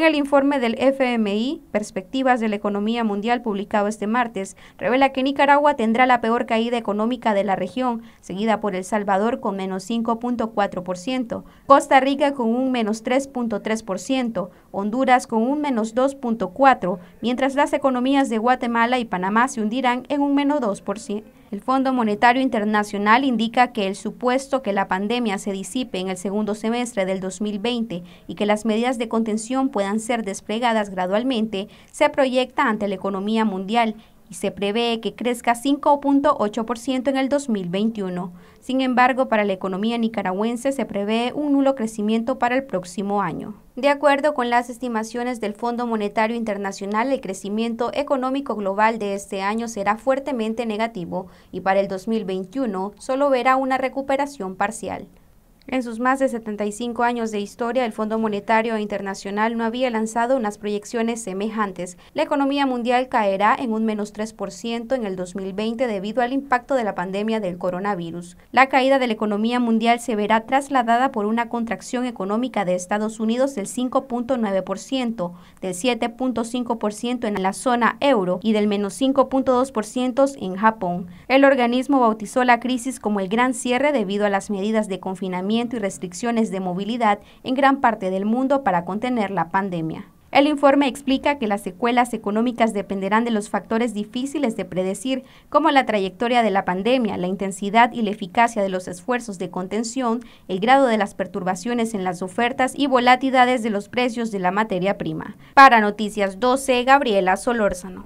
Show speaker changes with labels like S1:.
S1: En el informe del FMI, Perspectivas de la Economía Mundial, publicado este martes, revela que Nicaragua tendrá la peor caída económica de la región, seguida por El Salvador con menos 5.4%, Costa Rica con un menos 3.3%, Honduras con un menos 2.4%, mientras las economías de Guatemala y Panamá se hundirán en un menos 2%. El Fondo Monetario Internacional indica que el supuesto que la pandemia se disipe en el segundo semestre del 2020 y que las medidas de contención puedan ser desplegadas gradualmente, se proyecta ante la economía mundial y se prevé que crezca 5.8% en el 2021. Sin embargo, para la economía nicaragüense se prevé un nulo crecimiento para el próximo año. De acuerdo con las estimaciones del Fondo Monetario Internacional, el crecimiento económico global de este año será fuertemente negativo y para el 2021 solo verá una recuperación parcial. En sus más de 75 años de historia, el Fondo Monetario Internacional no había lanzado unas proyecciones semejantes. La economía mundial caerá en un menos 3% en el 2020 debido al impacto de la pandemia del coronavirus. La caída de la economía mundial se verá trasladada por una contracción económica de Estados Unidos del 5.9%, del 7.5% en la zona euro y del menos 5.2% en Japón. El organismo bautizó la crisis como el gran cierre debido a las medidas de confinamiento y restricciones de movilidad en gran parte del mundo para contener la pandemia. El informe explica que las secuelas económicas dependerán de los factores difíciles de predecir, como la trayectoria de la pandemia, la intensidad y la eficacia de los esfuerzos de contención, el grado de las perturbaciones en las ofertas y volatilidades de los precios de la materia prima. Para Noticias 12, Gabriela Solórzano.